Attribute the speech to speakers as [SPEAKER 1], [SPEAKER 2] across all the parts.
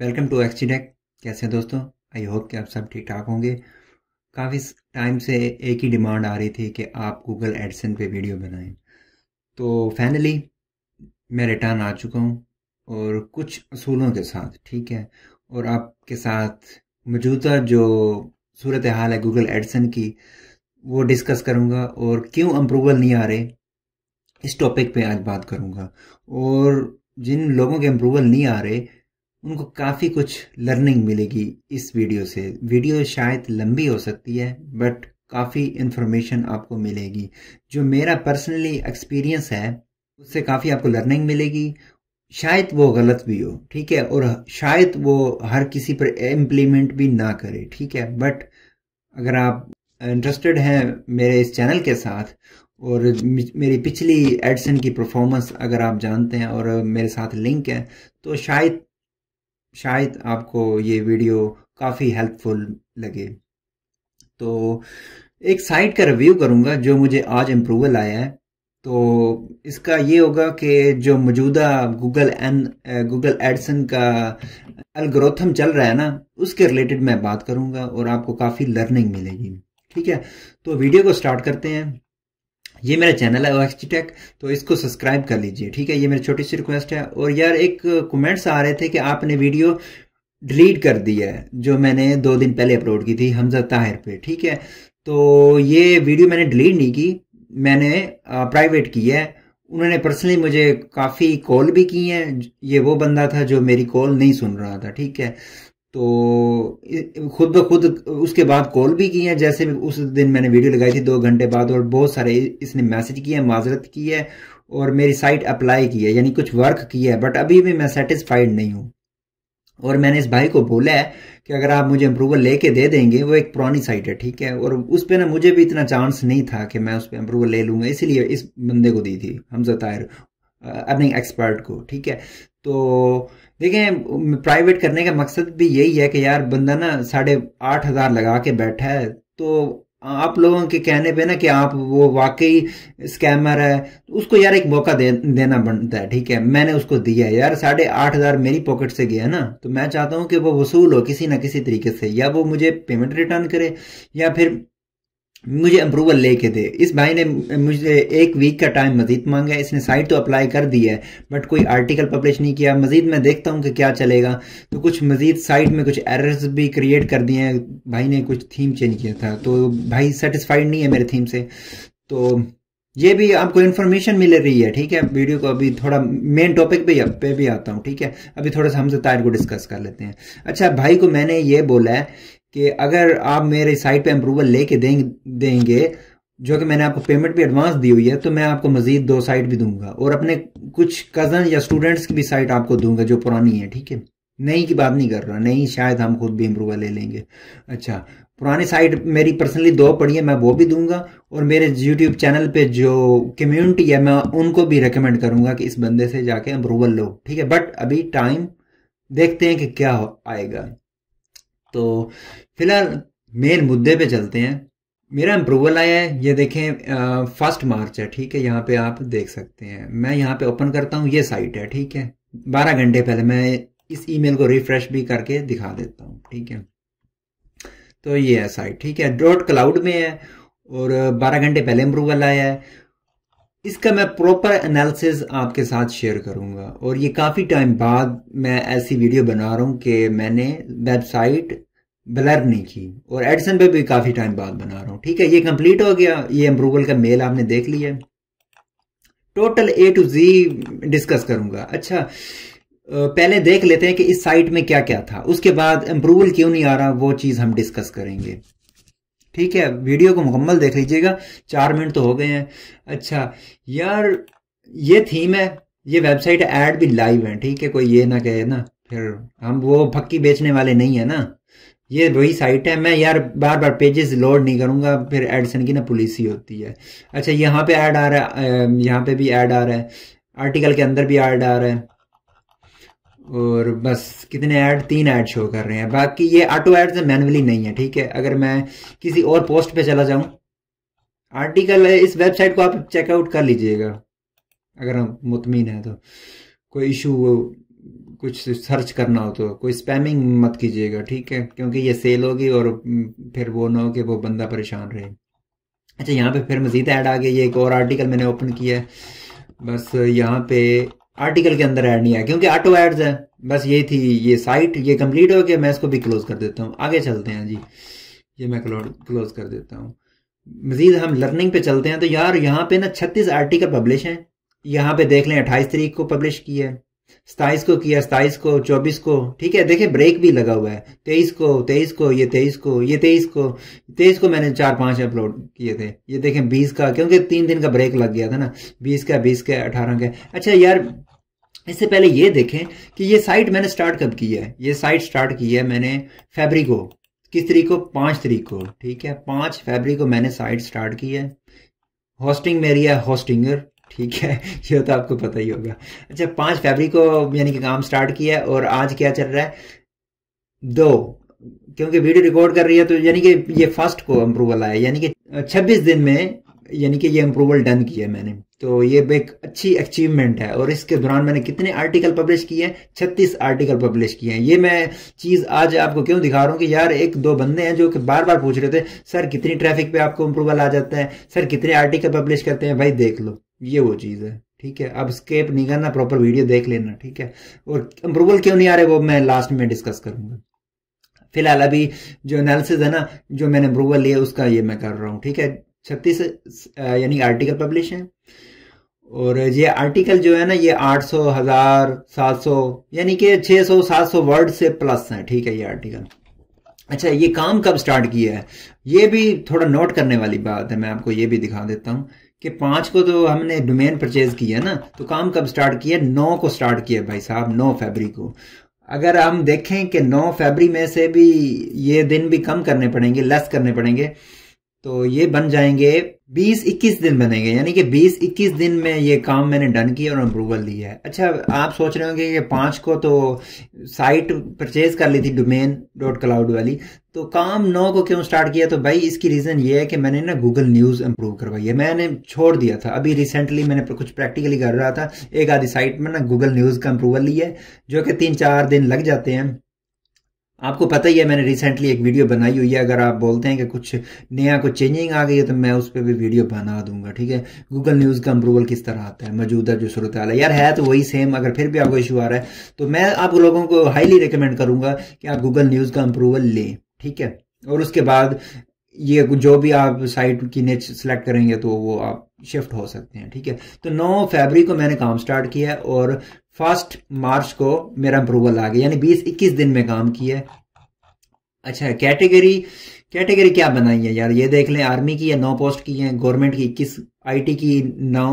[SPEAKER 1] welcome to x deck कैसे हैं दोस्तों आई होप कि आप सब ठीक ठाक होंगे काफ़ी टाइम से एक ही डिमांड आ रही थी कि आप गूगल एडसन पे वीडियो बनाएं तो फाइनली मैं रिटर्न आ चुका हूँ और कुछ असूलों के साथ ठीक है और आपके साथ मौजूदा जो सूरत हाल है गूगल एडसन की वो डिस्कस करूँगा और क्यों अप्रूवल नहीं आ रहे इस टॉपिक पे आज बात करूँगा और जिन लोगों के अप्रूवल नहीं आ रहे उनको काफ़ी कुछ लर्निंग मिलेगी इस वीडियो से वीडियो शायद लंबी हो सकती है बट काफ़ी इन्फॉर्मेशन आपको मिलेगी जो मेरा पर्सनली एक्सपीरियंस है उससे काफ़ी आपको लर्निंग मिलेगी शायद वो गलत भी हो ठीक है और शायद वो हर किसी पर इम्प्लीमेंट भी ना करे ठीक है बट अगर आप इंटरेस्टेड हैं मेरे इस चैनल के साथ और मेरी पिछली एडसन की परफॉर्मेंस अगर आप जानते हैं और मेरे साथ लिंक है तो शायद शायद आपको ये वीडियो काफ़ी हेल्पफुल लगे तो एक साइट का रिव्यू करूँगा जो मुझे आज इम्प्रूवल आया है तो इसका ये होगा कि जो मौजूदा गूगल एन गूगल एडसन का अलग्रोथम चल रहा है ना उसके रिलेटेड मैं बात करूँगा और आपको काफ़ी लर्निंग मिलेगी ठीक है तो वीडियो को स्टार्ट करते हैं ये मेरा चैनल है ओ टेक तो इसको सब्सक्राइब कर लीजिए ठीक है ये मेरी छोटी सी रिक्वेस्ट है और यार एक कमेंट्स आ रहे थे कि आपने वीडियो डिलीट कर दी है जो मैंने दो दिन पहले अपलोड की थी हमजा ताहिर पे ठीक है तो ये वीडियो मैंने डिलीट नहीं की मैंने प्राइवेट की है उन्होंने पर्सनली मुझे काफ़ी कॉल भी की हैं ये वो बंदा था जो मेरी कॉल नहीं सुन रहा था ठीक है तो खुद ब खुद उसके बाद कॉल भी की है जैसे उस दिन मैंने वीडियो लगाई थी दो घंटे बाद और बहुत सारे इसने मैसेज किया है माजरत की है और मेरी साइट अप्लाई की है यानी कुछ वर्क किया है बट अभी भी मैं सेटिस्फाइड नहीं हूँ और मैंने इस भाई को बोला है कि अगर आप मुझे अप्रूवल लेके दे देंगे वो एक पुरानी साइट है ठीक है और उस पर ना मुझे भी इतना चांस नहीं था कि मैं उस पर अप्रूवल ले लूंगा इसलिए इस बंदे को दी थी हमजा ताहिर अर्निंग एक्सपर्ट को ठीक है तो देखें प्राइवेट करने का मकसद भी यही है कि यार बंदा ना साढ़े आठ हज़ार लगा के बैठा है तो आप लोगों के कहने पे ना कि आप वो वाकई स्कैमर है तो उसको यार एक मौका दे, देना बनता है ठीक है मैंने उसको दिया है यार साढ़े आठ हज़ार मेरी पॉकेट से गया ना तो मैं चाहता हूँ कि वो वसूल हो किसी ना किसी तरीके से या वो मुझे पेमेंट रिटर्न करे या फिर मुझे अप्रूवल लेके दे इस भाई ने मुझे एक वीक का टाइम मजीद मांगा इसने साइट तो अप्लाई कर दी है बट कोई आर्टिकल पब्लिश नहीं किया मजीद मैं देखता हूँ कि क्या चलेगा तो कुछ मजीद साइट में कुछ एरर्स भी क्रिएट कर दिए हैं भाई ने कुछ थीम चेंज किया था तो भाई सेटिस्फाइड नहीं है मेरे थीम से तो ये भी आपको इन्फॉर्मेशन मिल रही है ठीक है वीडियो को अभी थोड़ा मेन टॉपिक पे पे भी आता हूँ ठीक है अभी थोड़ा सा हमसे तार को डिस्कस कर लेते हैं अच्छा भाई को मैंने ये बोला है कि अगर आप मेरे साइट पे अप्रूवल लेके देंगे जो कि मैंने आपको पेमेंट भी एडवांस दी हुई है तो मैं आपको मजीद दो साइट भी दूंगा और अपने कुछ कज़न या स्टूडेंट्स की भी साइट आपको दूंगा जो पुरानी है ठीक है नई की बात नहीं कर रहा नहीं शायद हम खुद भी अप्रूवल ले लेंगे अच्छा पुरानी साइट मेरी पर्सनली दो पड़ी है मैं वो भी दूंगा और मेरे यूट्यूब चैनल पे जो कम्युनिटी है मैं उनको भी रिकमेंड करूंगा कि इस बंदे से जाके अप्रूवल लो ठीक है बट अभी टाइम देखते हैं कि क्या आएगा तो फिलहाल मेन मुद्दे पे चलते हैं मेरा अप्रूवल आया है ये देखें फर्स्ट मार्च है ठीक है यहाँ पे आप देख सकते हैं मैं यहाँ पे ओपन करता हूँ ये साइट है ठीक है बारह घंटे पहले मैं इस ईमेल को रिफ्रेश भी करके दिखा देता हूँ ठीक है तो ये है साइट ठीक है डॉट क्लाउड में है और 12 घंटे पहले अप्रूवल आया है इसका मैं प्रॉपर एनालिसिस आपके साथ शेयर करूंगा और ये काफ़ी टाइम बाद मैं ऐसी वीडियो बना रहा हूं कि मैंने वेबसाइट ब्लर नहीं की और एडिसन पे भी काफ़ी टाइम बाद बना रहा हूँ ठीक है ये कंप्लीट हो गया ये अप्रूवल का मेल आपने देख लिया total A to Z discuss करूंगा अच्छा पहले देख लेते हैं कि इस साइट में क्या क्या था उसके बाद अप्रूवल क्यों नहीं आ रहा वो चीज़ हम डिस्कस करेंगे ठीक है वीडियो को मुकम्मल देख लीजिएगा चार मिनट तो हो गए हैं अच्छा यार ये थीम है ये वेबसाइट ऐड भी लाइव है ठीक है कोई ये ना कहे ना फिर हम वो पक्की बेचने वाले नहीं है ना ये वही साइट है मैं यार बार बार पेजेस लोड नहीं करूंगा फिर एडसन की ना पुलिस ही होती है अच्छा यहाँ पे ऐड आ रहा है यहाँ पे भी ऐड आ रहा है आर्टिकल के अंदर भी ऐड आ रहा है और बस कितने ऐड तीन ऐड शो कर रहे हैं बाकी ये ऑटो एड से मैनुअली नहीं है ठीक है अगर मैं किसी और पोस्ट पे चला जाऊं आर्टिकल है इस वेबसाइट को आप चेकआउट कर लीजिएगा अगर हम मुतमिन है तो कोई इशू कुछ सर्च करना हो तो कोई स्पैमिंग मत कीजिएगा ठीक है क्योंकि ये सेल होगी और फिर वो ना हो कि वो बंदा परेशान रहे अच्छा यहाँ पे फिर मज़ीद ऐड आ गए ये एक और आर्टिकल मैंने ओपन किया है बस यहाँ पे आर्टिकल के अंदर ऐड नहीं आया क्योंकि ऑटो एड्स है बस ये थी ये साइट ये कंप्लीट हो गया मैं इसको भी क्लोज कर देता हूँ आगे चलते हैं जी ये मैं क्लोज कर देता हूँ मजीद हम लर्निंग पे चलते हैं तो यार यहाँ पे ना छत्तीस आर्टिकल पब्लिश हैं यहाँ पे देख लें अट्ठाईस तरीक को पब्लिश किया है सताइस को किया सताईस को चौबीस को ठीक है देखिए ब्रेक भी लगा हुआ है तेईस को तेईस को ये तेईस को ये तेईस को तेईस को मैंने चार पांच अपलोड किए थे ये देखें बीस का क्योंकि तीन दिन का ब्रेक लग गया था ना बीस का बीस का अठारह का अच्छा यार इससे पहले ये देखें कि ये साइट मैंने स्टार्ट कब की है ये साइट स्टार्ट की है मैंने फेबरी को किस तरीक को पाँच तरीक को ठीक है पांच फेबरी को मैंने साइट स्टार्ट की है होस्टिंग मेरी है होस्टिंगर ठीक है ये तो आपको पता ही होगा अच्छा पांच फेबरी को यानी कि काम स्टार्ट किया है और आज क्या चल रहा है दो क्योंकि वीडियो रिकॉर्ड कर रही है तो यानी कि ये फर्स्ट को अप्रूवल आया यानी कि 26 दिन में यानी कि ये अप्रूवल डन किया मैंने तो ये एक अच्छी अचीवमेंट है और इसके दौरान मैंने कितने आर्टिकल पब्लिश किए हैं छत्तीस आर्टिकल पब्लिश किए हैं ये मैं चीज़ आज आपको क्यों दिखा रहा हूँ कि यार एक दो बंदे हैं जो कि बार बार पूछ रहे थे सर कितनी ट्रैफिक पे आपको अप्रूवल आ जाता है सर कितने आर्टिकल पब्लिश करते हैं भाई देख लो ये वो चीज़ है ठीक है अब स्केप नहीं करना प्रॉपर वीडियो देख लेना ठीक है और अप्रूवल क्यों नहीं आ रहे वो मैं लास्ट में डिस्कस करूंगा फिलहाल अभी जो एनालिसिस है ना जो मैंने अप्रूवल लिया उसका ये मैं कर रहा हूँ ठीक है छत्तीस यानी आर्टिकल पब्लिश हैं और ये आर्टिकल जो है ना ये आठ सौ हजार सात सौ यानी कि छः सौ सात सौ वर्ड से प्लस है ठीक है ये आर्टिकल अच्छा ये काम कब स्टार्ट किया है ये भी थोड़ा नोट करने वाली बात है मैं आपको ये भी दिखा देता हूँ कि पांच को तो हमने डोमेन परचेज किया ना तो काम कब स्टार्ट किया नौ को स्टार्ट किया भाई साहब नौ फेबरी को अगर हम देखें कि नौ फेबरी में से भी ये दिन भी कम करने पड़ेंगे लेस करने पड़ेंगे तो ये बन जाएंगे 20-21 दिन बनेंगे यानी कि 20-21 दिन में ये काम मैंने डन किया और अप्रूवल दिया है अच्छा आप सोच रहे होंगे कि पाँच को तो साइट परचेज कर ली थी डोमेन डॉट क्लाउड वाली तो काम नौ को क्यों स्टार्ट किया तो भाई इसकी रीज़न ये है कि मैंने ना गूगल न्यूज़ इंप्रूव करवाई है मैंने छोड़ दिया था अभी रिसेंटली मैंने कुछ प्रैक्टिकली कर रहा था एक आधी साइट में ना गूगल न्यूज़ का अप्रूवल लिया है जो कि तीन चार दिन लग जाते हैं आपको पता ही है मैंने रिसेंटली एक वीडियो बनाई हुई है अगर आप बोलते हैं कि कुछ नया कुछ चेंजिंग आ गई है तो मैं उस पर भी वीडियो बना दूंगा ठीक है गूगल न्यूज़ का अप्रूवल किस तरह आता है मौजूदा जो सूरत है यार है तो वही सेम अगर फिर भी आपको इशू आ रहा है तो मैं आप लोगों को हाईली रिकमेंड करूंगा कि आप गूगल न्यूज़ का अप्रूवल लें ठीक है और उसके बाद ये जो भी आप साइट की नेच सेलेक्ट करेंगे तो वो आप शिफ्ट हो सकते हैं ठीक है तो नौ फरवरी को मैंने काम स्टार्ट किया और फर्स्ट मार्च को मेरा अप्रूवल आ गया यानी बीस इक्कीस दिन में काम किया अच्छा कैटेगरी कैटेगरी क्या बनाई है यार ये देख लें आर्मी की है नौ पोस्ट की है गवर्नमेंट की इक्कीस आईटी की नौ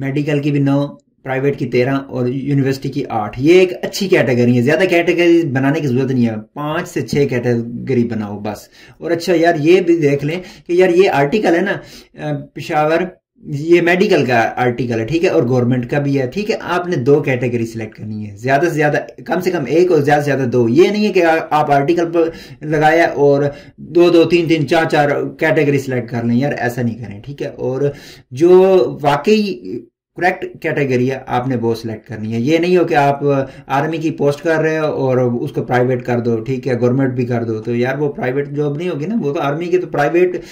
[SPEAKER 1] मेडिकल की भी नौ प्राइवेट की तेरह और यूनिवर्सिटी की आठ ये एक अच्छी कैटेगरी है ज़्यादा कैटेगरी बनाने की जरूरत नहीं है पांच से छह कैटेगरी बनाओ बस और अच्छा यार ये भी देख लें कि यार ये आर्टिकल है ना पिशावर ये मेडिकल का आर्टिकल है ठीक है और गवर्नमेंट का भी है ठीक है आपने दो कैटेगरी सिलेक्ट करनी है ज्यादा से ज्यादा कम से कम एक और ज्यादा से ज्यादा दो ये नहीं है कि आप आर्टिकल पर लगाया और दो दो तीन तीन चार चार कैटेगरी सिलेक्ट कर लें यार ऐसा नहीं करें ठीक है और जो वाकई करेक्ट कैटेगरी है आपने वो सिलेक्ट करनी है ये नहीं हो कि आप आर्मी की पोस्ट कर रहे हो और उसको प्राइवेट कर दो ठीक है गवर्नमेंट भी कर दो तो यार वो प्राइवेट जॉब नहीं होगी ना वो तो आर्मी की तो प्राइवेट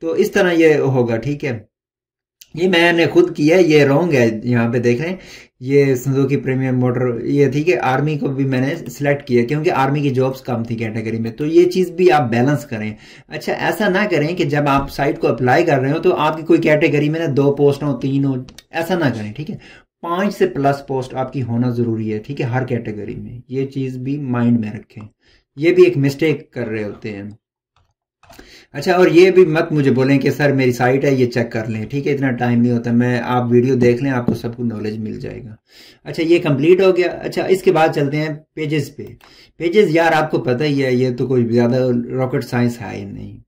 [SPEAKER 1] तो इस तरह ये होगा ठीक है ये मैंने खुद किया है ये रॉन्ग है यहाँ पे देख रहे हैं ये की प्रीमियम मोटर ये थी कि आर्मी को भी मैंने सिलेक्ट किया क्योंकि आर्मी की जॉब्स कम थी कैटेगरी में तो ये चीज़ भी आप बैलेंस करें अच्छा ऐसा ना करें कि जब आप साइट को अप्लाई कर रहे हो तो आपकी कोई कैटेगरी में ना दो पोस्ट हो तीन हो ऐसा ना करें ठीक है पाँच से प्लस पोस्ट आपकी होना ज़रूरी है ठीक है हर कैटेगरी में ये चीज़ भी माइंड में रखें ये भी एक मिस्टेक कर रहे होते हैं अच्छा और ये भी मत मुझे बोलें कि सर मेरी साइट है ये चेक कर लें ठीक है इतना टाइम नहीं होता मैं आप वीडियो देख लें आपको सबको नॉलेज मिल जाएगा अच्छा ये कंप्लीट हो गया अच्छा इसके बाद चलते हैं पेजेस पे पेजेस यार आपको पता ही है ये तो कोई ज़्यादा रॉकेट साइंस है ही नहीं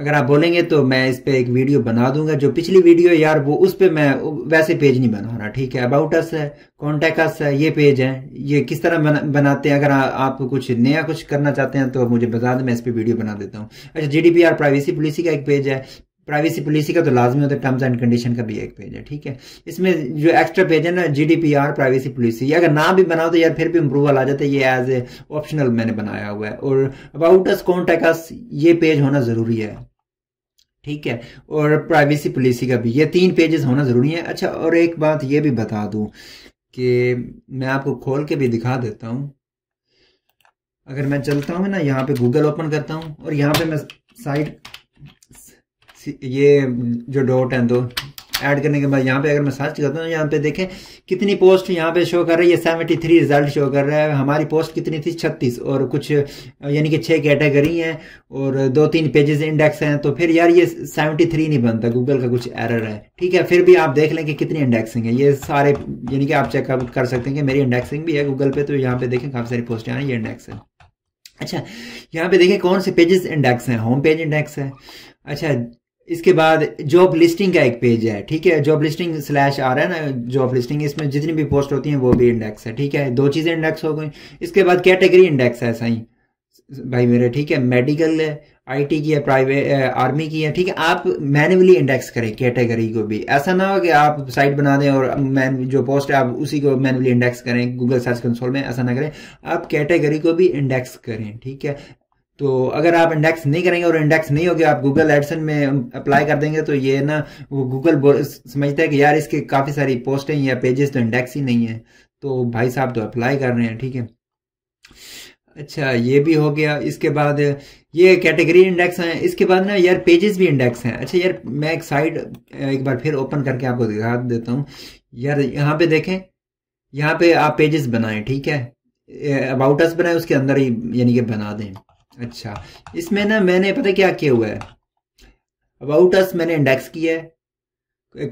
[SPEAKER 1] अगर आप बोलेंगे तो मैं इस पर एक वीडियो बना दूंगा जो पिछली वीडियो यार वो उस पर मैं वैसे पेज नहीं बना रहा ठीक है अबाउट अस है कॉन्टेक्ट अस है ये पेज है ये किस तरह बना, बनाते हैं अगर आ, आप कुछ नया कुछ करना चाहते हैं तो मुझे बता दें मैं इस पर वीडियो बना देता हूँ अच्छा जी डी प्राइवेसी पॉलिसी का एक पेज है प्राइवेसी पॉलिसी का तो लाजमी होता है टर्म्स एंड कंडीशन का भी एक पेज है ठीक है इसमें जो एक्स्ट्रा पेज है ना जीडीपीआर प्राइवेसी पॉलिसी अगर ना भी बनाओ तो यार फिर भी इम्प्रूवल आ जाता है ये एज ए ऑप्शनल मैंने बनाया हुआ है और अबाउट अस कॉन्टैक्ट अस ये पेज होना ज़रूरी है ठीक है और प्राइवेसी पॉलिसी का भी ये तीन पेजेस होना ज़रूरी है अच्छा और एक बात ये भी बता दू कि मैं आपको खोल के भी दिखा देता हूँ अगर मैं चलता हूँ ना यहाँ पे गूगल ओपन करता हूँ और यहाँ पे मैं साइट ये जो डॉट हैं दो ऐड करने के बाद यहाँ पे अगर मैं सर्च करता हूँ यहाँ पे देखें कितनी पोस्ट यहाँ पे शो कर रही है सेवेंटी थ्री रिजल्ट शो कर रहा है हमारी पोस्ट कितनी थी छत्तीस और कुछ यानी कि छः कैटेगरी हैं और दो तीन पेजेस इंडेक्स हैं तो फिर यार ये सेवेंटी थ्री नहीं बनता गूगल का कुछ एरर है ठीक है फिर भी आप देख लें कि कितनी इंडेक्सिंग है ये सारे यानी कि आप चेकअप कर सकते हैं कि मेरी इंडेक्सिंग भी है गूगल पे तो यहाँ पे देखें काफ़ी सारी पोस्टें हैं ये इंडेक्स है अच्छा यहाँ पे देखें कौन से पेजेस इंडेक्स हैं होम पेज इंडेक्स है अच्छा इसके बाद जॉब लिस्टिंग का एक पेज है ठीक है जॉब लिस्टिंग स्लैश आ रहा है ना जॉब लिस्टिंग इसमें जितनी भी पोस्ट होती हैं वो भी इंडेक्स है ठीक है दो चीज़ें इंडेक्स हो गई इसके बाद कैटेगरी इंडेक्स है सही भाई मेरे ठीक है मेडिकल है आईटी की है प्राइवेट आर्मी की है ठीक है आप मैनुअली इंडेक्स करें कैटेगरी को भी ऐसा ना हो कि आप साइट बना दें और मैन जो पोस्ट है आप उसी को मैनुअली इंडेक्स करें गूगल सर्च कंसोल में ऐसा ना करें आप कैटेगरी को भी इंडेक्स करें ठीक है तो अगर आप इंडेक्स नहीं करेंगे और इंडेक्स नहीं होगी आप गूगल एडसन में अप्लाई कर देंगे तो ये ना वो गूगल समझता है कि यार इसके काफ़ी सारी पोस्टें या पेजेस तो इंडेक्स ही नहीं है तो भाई साहब तो अप्लाई कर रहे हैं ठीक है अच्छा ये भी हो गया इसके बाद ये कैटेगरी इंडेक्स हैं इसके बाद ना यार पेजेस भी इंडेक्स हैं अच्छा यार मैं एक साइड एक बार फिर ओपन करके आपको दिखा देता हूँ यार यहाँ पे देखें यहाँ पे आप पेजेस बनाएं ठीक है अबाउट अस बनाएं उसके अंदर ही यानी कि बना दें अच्छा इसमें ना मैंने पता क्या किया हुआ है अबाउट अस मैंने इंडेक्स किया है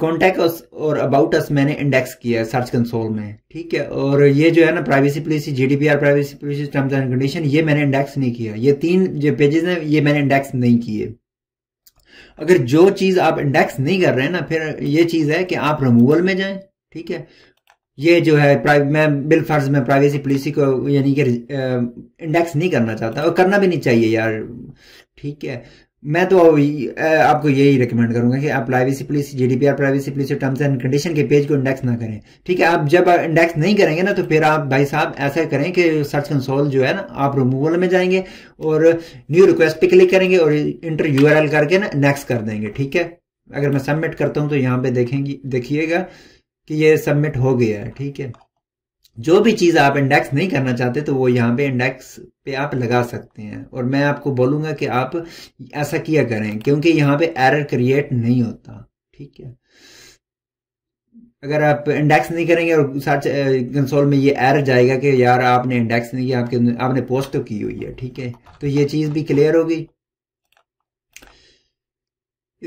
[SPEAKER 1] कॉन्टैक्ट और अबाउट अस मैंने इंडेक्स किया है सर्च कंसोल में ठीक है और ये जो है ना privacy policy GDPR privacy policy terms and condition ये मैंने इंडेक्स नहीं किया ये तीन जो पेजेस हैं ये मैंने इंडेक्स नहीं किए अगर जो चीज आप इंडेक्स नहीं कर रहे हैं ना फिर ये चीज है कि आप रिमूवल में जाए ठीक है ये जो है मैं बिल फर्ज में प्राइवेसी पॉलिसी को यानी कि इंडेक्स नहीं करना चाहता और करना भी नहीं चाहिए यार ठीक है मैं तो आपको यही रिकमेंड करूंगा कि आप privacy policy GDPR privacy policy terms and condition के पेज को इंडेक्स ना करें ठीक है आप जब इंडेक्स नहीं करेंगे ना तो फिर आप भाई साहब ऐसा करें कि सर्च कंसोल जो है ना आप रिमूवल में जाएंगे और न्यू रिक्वेस्ट पे क्लिक करेंगे और इंटर यू करके ना नेक्स्ट कर देंगे ठीक है अगर मैं सबमिट करता हूँ तो यहाँ पे देखेंगे देखिएगा कि ये सबमिट हो गया है ठीक है जो भी चीज़ आप इंडेक्स नहीं करना चाहते तो वो यहाँ पे इंडेक्स पे आप लगा सकते हैं और मैं आपको बोलूंगा कि आप ऐसा किया करें क्योंकि यहाँ पे एरर क्रिएट नहीं होता ठीक है अगर आप इंडेक्स नहीं करेंगे और सर्च कंसोल में ये एरर जाएगा कि यार आपने इंडेक्स नहीं किया आपके आपने पोस्ट तो की हुई है ठीक है तो ये चीज़ भी क्लियर होगी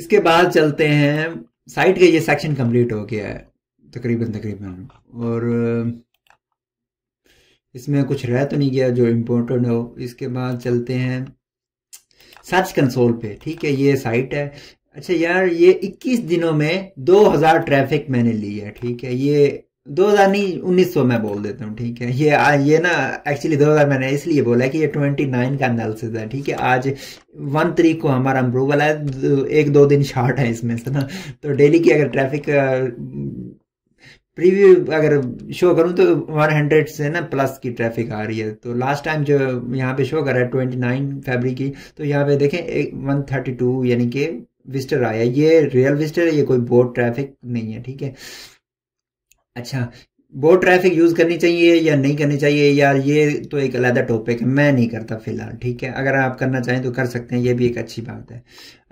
[SPEAKER 1] इसके बाद चलते हैं साइट का ये सेक्शन कंप्लीट हो गया है तकरीबन तकरीबन और इसमें कुछ रह तो नहीं गया जो इम्पोर्टेंट हो इसके बाद चलते हैं सर्च कंसोल पे ठीक है ये साइट है अच्छा यार ये 21 दिनों में 2000 ट्रैफिक मैंने ली है ठीक है ये 2000 नहीं 1900 मैं बोल देता हूँ ठीक है ये आ, ये ना एक्चुअली 2000 मैंने इसलिए बोला कि ये 29 का एनालिसिस है ठीक है आज वन तरीक को हमारा अप्रूवल है एक दो दिन शार्ट है इसमें से ना तो डेली की अगर ट्रैफिक प्रीव्यू अगर शो करूं तो 100 से ना प्लस की ट्रैफिक आ रही है तो लास्ट टाइम जो यहाँ पे शो कर रहा है ट्वेंटी नाइन फेबरी की तो यहाँ पे देखें वन थर्टी टू यानी कि विस्टर आया ये रियल विस्टर है ये कोई बोट ट्रैफिक नहीं है ठीक है अच्छा बोट ट्रैफिक यूज़ करनी चाहिए या नहीं करनी चाहिए यार ये तो एक अलहदा टॉपिक है मैं नहीं करता फिलहाल ठीक है अगर आप करना चाहें तो कर सकते हैं ये भी एक अच्छी बात है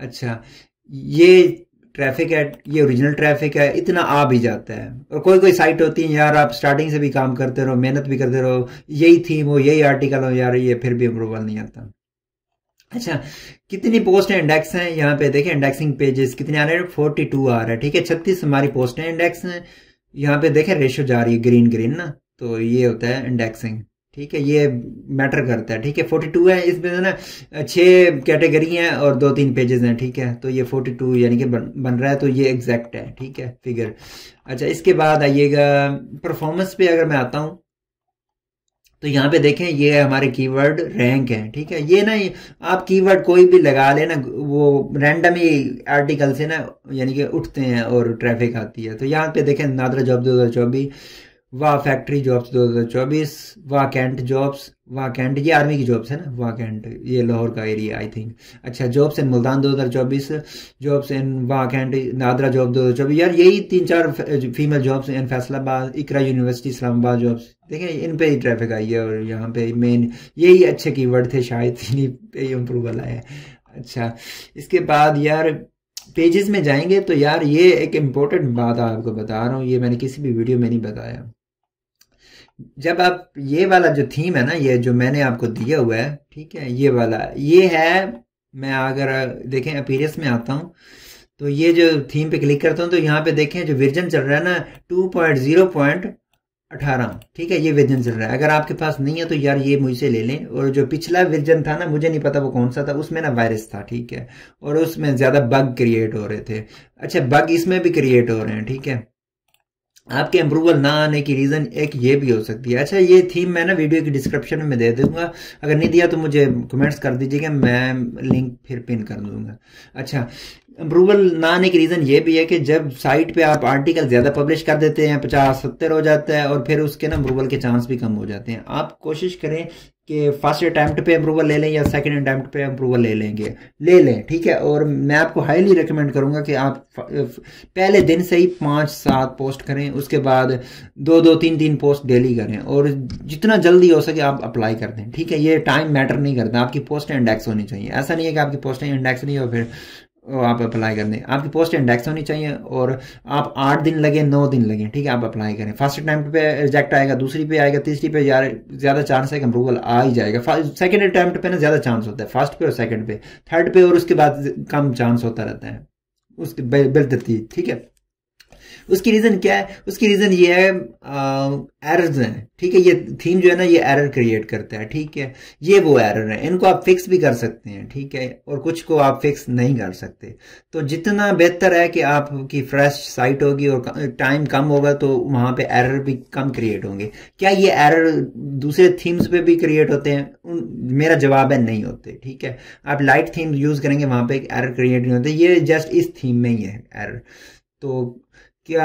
[SPEAKER 1] अच्छा ये ट्रैफिक है ये ओरिजिनल ट्रैफिक है इतना आ भी जाता है और कोई कोई साइट होती है यार आप स्टार्टिंग से भी काम करते रहो मेहनत भी करते रहो यही थीम हो यही आर्टिकल हो यार ये फिर भी अप्रूवल नहीं आता अच्छा कितनी पोस्ट इंडेक्स हैं यहाँ पे देखें इंडेक्सिंग पेजेस कितने आ रहे हैं फोर्टी टू आ रहा है ठीक है छत्तीस हमारी पोस्टें इंडेक्स हैं यहाँ पे देखें रेशो जा रही है ग्रीन ग्रीन ना तो ये होता है इंडेक्सिंग ठीक है ये मैटर करता है ठीक है फोर्टी टू है इसमें ना छह कैटेगरी हैं और दो तीन पेजेस हैं ठीक है तो ये फोर्टी टू यानी कि बन, बन रहा है तो ये एग्जैक्ट है ठीक है फिगर अच्छा इसके बाद आइएगा परफॉर्मेंस पे अगर मैं आता हूं तो यहाँ पे देखें ये हमारे कीवर्ड रैंक है ठीक है ये ना आप कीवर्ड कोई भी लगा लेना वो रैंडम ही आर्टिकल से ना यानी कि उठते हैं और ट्रैफिक आती है तो यहाँ पे देखें नादरा जॉब दो हज़ार चौबीस वाह फैक्ट्री जॉब्स दो हज़ार चौबीस Wah cantt jobs Wah cantt ये आर्मी की जॉब्स है ना वाह कैंट ये लाहौर का एरिया आई थिंक अच्छा जॉब्स इन मुल्तान चौबीस जॉब्स इन वाह कैंट नादरा जॉब दो हज़ार चौबीस यार यही तीन चार female jobs in Faisalabad Iqra university Islamabad jobs देखिए इन पे ही ट्रैफिक आई है और यहाँ पे मेन यही अच्छे की वर्ड थे शायद इन्हीं पे ही इम्प्रूवल आया अच्छा इसके बाद यार पेजेस में जाएंगे तो यार ये एक इम्पोर्टेंट बात आपको बता रहा हूँ ये मैंने किसी भी वीडियो में नहीं बताया जब आप ये वाला जो थीम है ना ये जो मैंने आपको दिया हुआ है ठीक है ये वाला ये है मैं अगर देखें अपीरियंस में आता हूँ तो ये जो थीम पे क्लिक करता हूँ तो यहाँ पे देखें जो वर्जन चल रहा है ना टू पॉइंट जीरो पॉइंट अठारह ठीक है ये वर्जन चल रहा है अगर आपके पास नहीं है तो यार ये मुझसे ले लें और जो पिछला वर्जन था ना मुझे नहीं पता वो कौन सा था उसमें ना वायरस था ठीक है और उसमें ज़्यादा बग क्रिएट हो रहे थे अच्छा बग इसमें भी क्रिएट हो रहे हैं ठीक है आपके अप्रूवल ना आने की रीज़न एक ये भी हो सकती है अच्छा ये थीम मैं ना वीडियो की डिस्क्रिप्शन में दे दूंगा अगर नहीं दिया तो मुझे कमेंट्स कर दीजिएगा मैं लिंक फिर पिन कर दूंगा अच्छा अप्रूवल ना आने की रीज़न ये भी है कि जब साइट पे आप आर्टिकल ज़्यादा पब्लिश कर देते हैं पचास सत्तर हो जाता है और फिर उसके ना अप्रूवल के चांस भी कम हो जाते हैं आप कोशिश करें कि फर्स्ट अटैम्प्ट पे अप्रूवल ले लें या सेकंड अटैम्प्ट पे अप्रूवल ले लेंगे ले लें ठीक है और मैं आपको हाईली रिकमेंड करूंगा कि आप पहले दिन से ही पाँच सात पोस्ट करें उसके बाद दो दो तीन तीन पोस्ट डेली करें और जितना जल्दी हो सके आप अप्लाई कर दें ठीक है ये टाइम मैटर नहीं करता आपकी पोस्टें इंडेक्स होनी चाहिए ऐसा नहीं है कि आपकी पोस्टें इंडेक्स नहीं हो फिर आप अप्लाई कर दें आपकी पोस्ट इंडेक्स होनी चाहिए और आप आठ दिन लगे नौ दिन लगे ठीक है आप अप्लाई करें फर्स्ट अटैम्प्ट पे रिजेक्ट आएगा दूसरी पे आएगा तीसरी पे ज़्यादा चांस है कि अप्रूवल आ ही जाएगा सेकंड अटैम्प्ट पे ना ज़्यादा चांस होता है फर्स्ट पे और सेकंड पे थर्ड पे और उसके बाद कम चांस होता रहता है उसके बिल ठीक है उसकी रीज़न क्या है उसकी रीज़न ये है एरर्स हैं ठीक है ये थीम जो है ना ये एरर क्रिएट करता है ठीक है ये वो एरर है इनको आप फिक्स भी कर सकते हैं ठीक है और कुछ को आप फिक्स नहीं कर सकते तो जितना बेहतर है कि आपकी फ्रेश साइट होगी और टाइम कम होगा तो वहाँ पे एरर भी कम क्रिएट होंगे क्या ये एरर दूसरे थीम्स पे भी क्रिएट होते हैं उन, मेरा जवाब है नहीं होते ठीक है आप लाइट थीम यूज़ करेंगे वहाँ पर एरर क्रिएट नहीं होते ये जस्ट इस थीम में ही है एरर तो क्या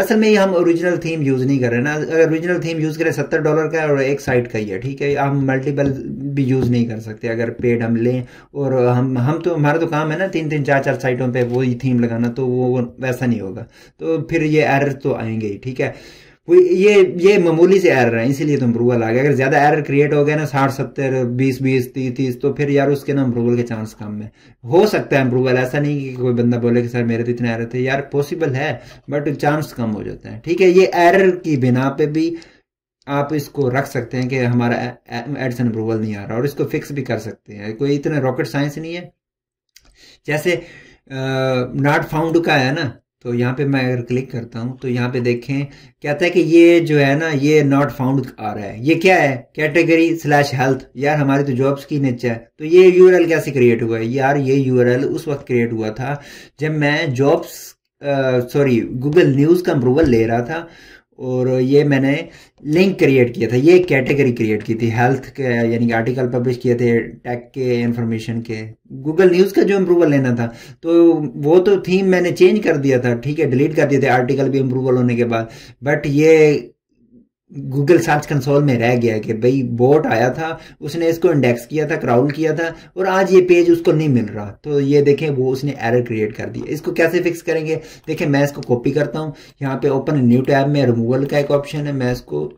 [SPEAKER 1] असल में ये हम ओरिजिनल थीम यूज़ नहीं कर रहे ना अगर ओरिजिनल थीम यूज़ करें सत्तर डॉलर का और एक साइट का ही है ठीक है हम मल्टीपल भी यूज़ नहीं कर सकते अगर पेड हम लें और हम हम तो हमारा तो काम है ना तीन तीन चार चार साइटों पे वही थीम लगाना तो वो वैसा नहीं होगा तो फिर ये एरर तो आएंगे ही ठीक है ये ये मामूली से एरर है इसीलिए तो अप्रूवल आ गया अगर ज़्यादा एरर क्रिएट हो गया ना साठ सत्तर बीस बीस तीस तीस तो फिर यार उसके ना अप्रूवल के चांस कम है हो सकता है अप्रूवल ऐसा नहीं कि कोई बंदा बोले कि सर मेरे तो इतने एरर थे यार पॉसिबल है बट चांस कम हो जाता है ठीक है ये एरर की बिना पे भी आप इसको रख सकते हैं कि हमारा एडसन अप्रूवल नहीं आ रहा और इसको फिक्स भी कर सकते हैं कोई इतना रॉकेट साइंस नहीं है जैसे नॉट फाउंड का है ना तो यहाँ पे मैं अगर क्लिक करता हूँ तो यहाँ पे देखें कहता है कि ये जो है ना ये नॉट फाउंड आ रहा है ये क्या है कैटेगरी स्लैश हेल्थ यार हमारी तो जॉब्स की निच है तो ये यू कैसे क्रिएट हुआ है यार ये यू उस वक्त क्रिएट हुआ था जब मैं जॉब्स सॉरी गूगल न्यूज़ का अप्रूवल ले रहा था और ये मैंने लिंक क्रिएट किया था ये कैटेगरी क्रिएट की थी हेल्थ के यानी कि आर्टिकल पब्लिश किए थे टेक के इन्फॉर्मेशन के गूगल न्यूज़ का जो इम्प्रूवल लेना था तो वो तो थीम मैंने चेंज कर दिया था ठीक है डिलीट कर दिए थे आर्टिकल भी इम्प्रूवल होने के बाद बट ये गूगल सर्च कंसोल में रह गया कि भाई बोट आया था उसने इसको इंडेक्स किया था क्राउल किया था और आज ये पेज उसको नहीं मिल रहा तो ये देखें वो उसने एरर क्रिएट कर दिया इसको कैसे फिक्स करेंगे देखें मैं इसको कॉपी करता हूँ यहाँ पे ओपन न्यू टैब में रिमूवल का एक ऑप्शन है मैं इसको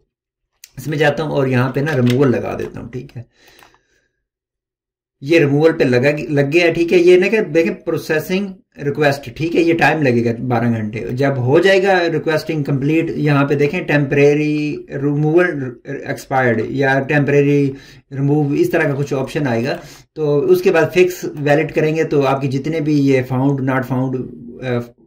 [SPEAKER 1] इसमें जाता हूँ और यहाँ पे ना रिमूवल लगा देता हूँ ठीक है ये रिमूवल पे लगा लग गया ठीक है ये ना कि देखें प्रोसेसिंग रिक्वेस्ट ठीक है ये टाइम लगेगा बारह घंटे जब हो जाएगा रिक्वेस्टिंग कंप्लीट यहाँ पे देखें टेम्परेरी रिमूवल एक्सपायर्ड या टेम्परेरी रिमूव इस तरह का कुछ ऑप्शन आएगा तो उसके बाद फिक्स वैलिड करेंगे तो आपके जितने भी ये found not found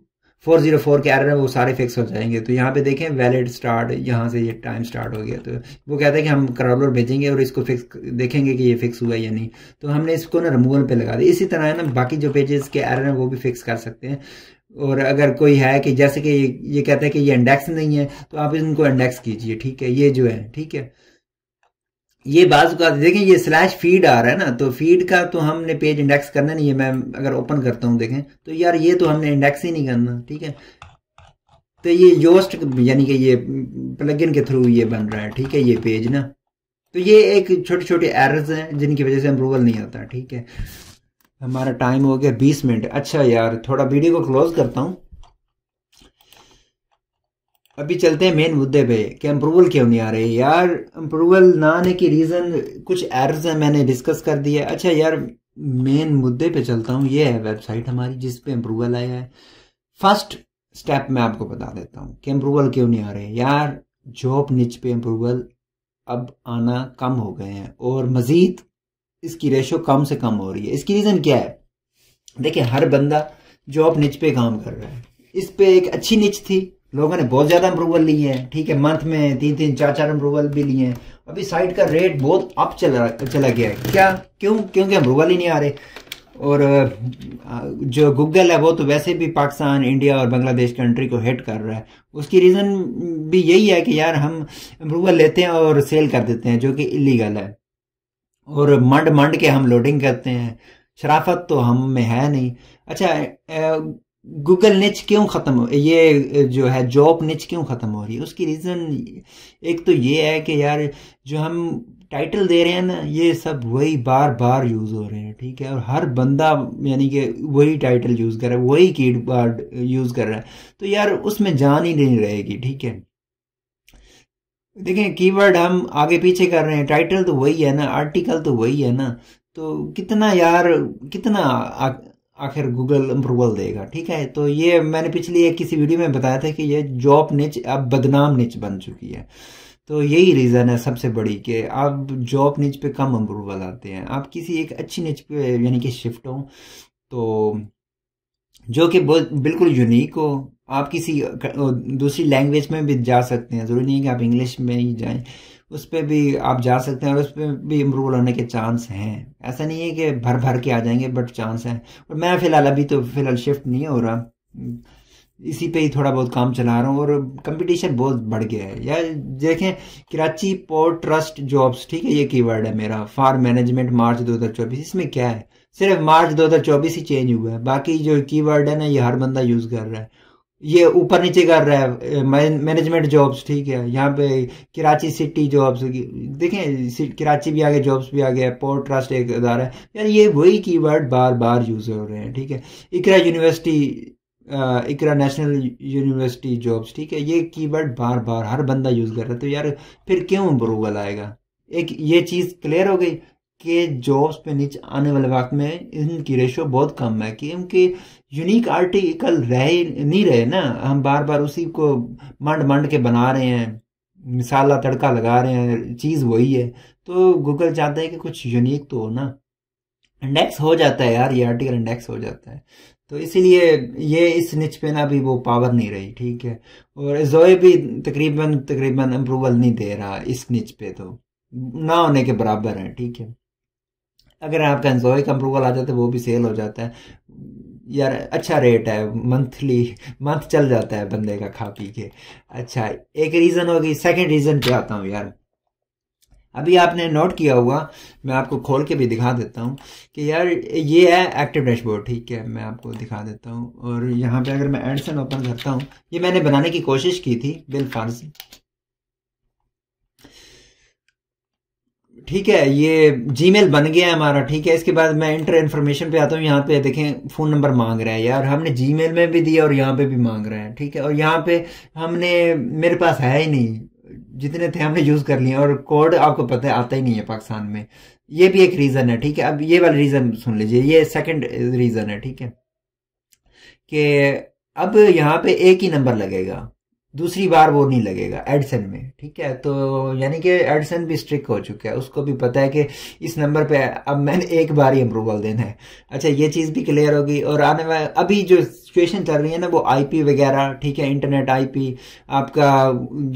[SPEAKER 1] four zero four के एरर है वो सारे फिक्स हो जाएंगे तो यहाँ पे देखें वैलिड स्टार्ट यहाँ से ये टाइम स्टार्ट हो गया तो वो कहता है कि हम क्रॉलर भेजेंगे और इसको फिक्स देखेंगे कि ये फिक्स हुआ या नहीं तो हमने इसको ना रिमूवल पे लगा दिया इसी तरह है ना बाकी जो पेजेस के एरर हैं वो भी फिक्स कर सकते हैं और अगर कोई है कि जैसे कि ये, ये कहता है कि ये इंडेक्स नहीं है तो आप इनको इंडेक्स कीजिए ठीक है ये जो है ठीक है ये बाजू का देखें ये स्लैश फीड आ रहा है ना तो फीड का तो हमने पेज इंडेक्स करना नहीं है मैं अगर ओपन करता हूँ देखें तो यार ये तो हमने इंडेक्स ही नहीं करना ठीक है तो ये योस्ट यानी कि ये प्लगइन के थ्रू ये बन रहा है ठीक है ये पेज ना तो ये एक छोटे छोटे एरर्स हैं जिनकी वजह से अप्रूवल नहीं आता ठीक है हमारा टाइम हो गया बीस मिनट अच्छा यार थोड़ा वीडियो को क्लोज करता हूँ अभी चलते हैं मेन मुद्दे पे कि अप्रूवल क्यों नहीं आ रही यार अप्रूवल ना आने की रीज़न कुछ एरर्स हैं मैंने डिस्कस कर दिया अच्छा यार मेन मुद्दे पे चलता हूँ ये है वेबसाइट हमारी जिस पे अप्रूवल आया है फर्स्ट स्टेप मैं आपको बता देता हूँ कि अप्रूवल क्यों नहीं आ रहे यार जॉब निच पे अप्रूवल अब आना कम हो गए हैं और मज़ीद इसकी रेशो कम से कम हो रही है इसकी रीज़न क्या है देखिए हर बंदा जॉब निच पे काम कर रहा है इस पे एक अच्छी निच थी लोगों ने बहुत ज़्यादा अप्रूवल लिए हैं ठीक है मंथ में तीन तीन चार चार अप्रूवल भी लिए हैं अभी साइट का रेट बहुत अप चला चला गया है क्या क्यों क्योंकि अप्रूवल ही नहीं आ रहे और जो गूगल है वो तो वैसे भी पाकिस्तान इंडिया और बांग्लादेश कंट्री को हेट कर रहा है उसकी रीज़न भी यही है कि यार हम अप्रूवल लेते हैं और सेल कर देते हैं जो कि इलीगल है और मंड मंड के हम लोडिंग करते हैं शराफत तो हम में है नहीं अच्छा गूगल निच क्यों ख़त्म हो ये जो है जॉब निच क्यों ख़त्म हो रही है उसकी रीज़न एक तो ये है कि यार जो हम टाइटल दे रहे हैं ना ये सब वही बार बार यूज़ हो रहे हैं ठीक है और हर बंदा यानी कि वही टाइटल यूज़ कर रहा है वही की बार यूज़ कर रहा है तो यार उसमें जान ही नहीं रहेगी ठीक है देखें कीवर्ड हम आगे पीछे कर रहे हैं टाइटल तो वही है ना आर्टिकल तो वही है ना तो कितना यार कितना आखिर गूगल अप्रूवल देगा ठीक है तो ये मैंने पिछली एक किसी वीडियो में बताया था कि ये जॉब निच अब बदनाम निच बन चुकी है तो यही रीज़न है सबसे बड़ी कि आप जॉब निच पे कम अप्रूवल आते हैं आप किसी एक अच्छी निच पे यानी कि शिफ्ट हो तो जो कि बिल्कुल यूनिक हो आप किसी दूसरी लैंग्वेज में भी जा सकते हैं ज़रूरी नहीं है कि आप इंग्लिश में ही जाएं उस पर भी आप जा सकते हैं और उस पर भी इम्प्रूव होने के चांस हैं ऐसा नहीं है कि भर भर के आ जाएंगे बट चांस हैं और मैं फ़िलहाल अभी तो फ़िलहाल शिफ्ट नहीं हो रहा इसी पे ही थोड़ा बहुत काम चला रहा हूँ और कंपटीशन बहुत बढ़ गया है यार देखें कराची पोर्ट ट्रस्ट जॉब्स ठीक है ये कीवर्ड है मेरा फार्म मैनेजमेंट मार्च 2024 इसमें क्या है सिर्फ मार्च 2024 ही चेंज हुआ है बाकी जो कीवर्ड है ना ये हर बंदा यूज़ कर रहा है ये ऊपर नीचे कर रहा है मैनेजमेंट जॉब्स ठीक है यहाँ पे कराची सिटी जॉब्स देखें कराची भी आ गए जॉब्स भी आ गए पोर्ट ट्रस्ट एक अदार है यार ये वही कीवर्ड बार बार यूज हो रहे हैं ठीक है Iqra university Iqra national university jobs ठीक है ये कीवर्ड बार बार हर बंदा यूज कर रहा है तो यार फिर क्यों अप्रूवल आएगा एक ये चीज़ क्लियर हो गई कि जॉब्स पे नीचे आने वाले वक्त में इनकी रेशो बहुत कम है क्योंकि यूनिक आर्टिकल रह नहीं रहे ना हम बार बार उसी को मंड मंड के बना रहे हैं मिसाला तड़का लगा रहे हैं चीज़ वही है तो गूगल चाहता है कि कुछ यूनिक तो हो ना इंडेक्स हो जाता है यार ये आर्टिकल इंडेक्स हो जाता है तो इसीलिए ये इस निच पे ना भी वो पावर नहीं रही ठीक है और जोए भी तकरीबन तकरीबन अप्रूवल नहीं दे रहा इस निच पे तो ना होने के बराबर है ठीक है अगर आपका जोए का अप्रूवल आ जाता है वो भी सेल हो जाता है यार अच्छा रेट है मंथली मंथ चल जाता है बंदे का खा पी के अच्छा एक रीज़न हो गई सेकेंड रीज़न पे आता हूँ यार अभी आपने नोट किया होगा मैं आपको खोल के भी दिखा देता हूँ कि यार ये है एक्टिव डैशबोर्ड ठीक है मैं आपको दिखा देता हूँ और यहाँ पे अगर मैं एडसन ओपन करता हूँ ये मैंने बनाने की कोशिश की थी बिल फारसी ठीक है ये जी बन गया है हमारा ठीक है इसके बाद मैं इंटर इन्फॉर्मेशन पे आता हूँ यहाँ पे देखें फ़ोन नंबर मांग रहा है यार हमने जी में भी दिया और यहाँ पे भी मांग रहा है ठीक है और यहाँ पे हमने मेरे पास है ही नहीं जितने थे हमने यूज़ कर लिए और कोड आपको पता है आता ही नहीं है पाकिस्तान में ये भी एक रीज़न है ठीक है अब ये वाला रीज़न सुन लीजिए ये सेकेंड रीज़न है ठीक है कि अब यहाँ पे एक ही नंबर लगेगा दूसरी बार वो नहीं लगेगा एडसन में ठीक है तो यानी कि एडसन भी स्ट्रिक हो चुका है उसको भी पता है कि इस नंबर पे अब मैंने एक बार ही अप्रूवल देना है अच्छा ये चीज़ भी क्लियर होगी और आने वाले अभी जो सिचुएशन चल रही है ना वो आईपी वगैरह ठीक है इंटरनेट आईपी आपका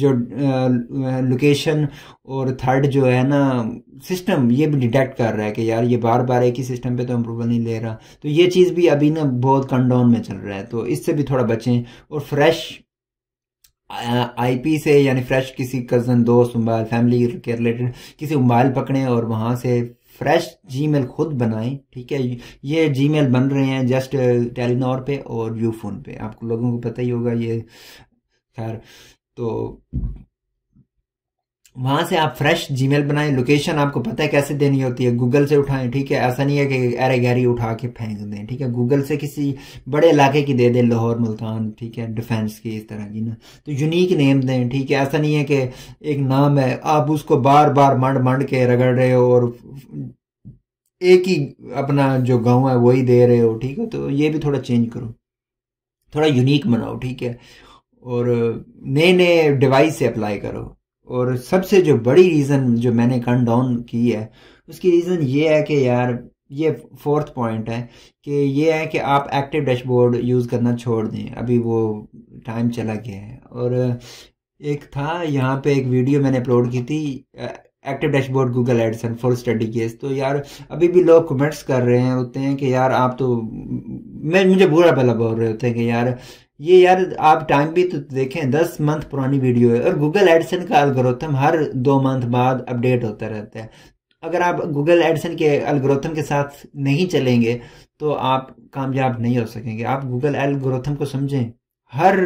[SPEAKER 1] जो लोकेशन और थर्ड जो है ना सिस्टम ये भी डिटेक्ट कर रहा है कि यार ये बार बार एक ही सिस्टम पे तो अप्रूवल नहीं ले रहा तो ये चीज़ भी अभी ना बहुत कंडाउन में चल रहा है तो इससे भी थोड़ा बचें और फ्रेश आईपी से यानी फ्रेश किसी कज़न दोस्त मोबाइल फैमिली के रिलेटेड किसी मोबाइल पकड़ें और वहाँ से फ्रेश जीमेल खुद बनाएं ठीक है ये जीमेल बन रहे हैं जस्ट टेलीनॉर uh, पे और व्यू फोन पे आप लोगों को पता ही होगा ये खैर तो वहां से आप फ्रेश जीमेल बनाएं लोकेशन आपको पता है कैसे देनी होती है गूगल से उठाएं ठीक है ऐसा नहीं है कि अरे गहरी उठा के फेंक दें ठीक है गूगल से किसी बड़े इलाके की दे दें लाहौर मुल्तान ठीक है डिफेंस की इस तरह की ना तो यूनिक नेम दें ठीक है ऐसा नहीं है कि एक नाम है आप उसको बार बार मंड मंड के रगड़ रहे हो और एक ही अपना जो गाँव है वही दे रहे हो ठीक है तो ये भी थोड़ा चेंज करो थोड़ा यूनिक बनाओ ठीक है और नए नए डिवाइस से अप्लाई करो और सबसे जो बड़ी रीज़न जो मैंने कन डाउन की है उसकी रीज़न ये है कि यार ये फोर्थ पॉइंट है कि ये है कि आप एक्टिव डैशबोर्ड यूज़ करना छोड़ दें अभी वो टाइम चला गया है और एक था यहाँ पे एक वीडियो मैंने अपलोड की थी active dashboard Google AdSense for study case तो यार अभी भी लोग कमेंट्स कर रहे हैं होते हैं कि यार आप तो मैं मुझे बुरा पहला बोल रहे होते हैं कि यार ये यार आप टाइम भी तो देखें दस मंथ पुरानी वीडियो है और गूगल एडिसन का अलग्रोथम हर दो मंथ बाद अपडेट होता रहता है अगर आप गूगल एडिसन के अलग्रोथम के साथ नहीं चलेंगे तो आप कामयाब नहीं हो सकेंगे आप गूगल एलग्रोथम को समझें हर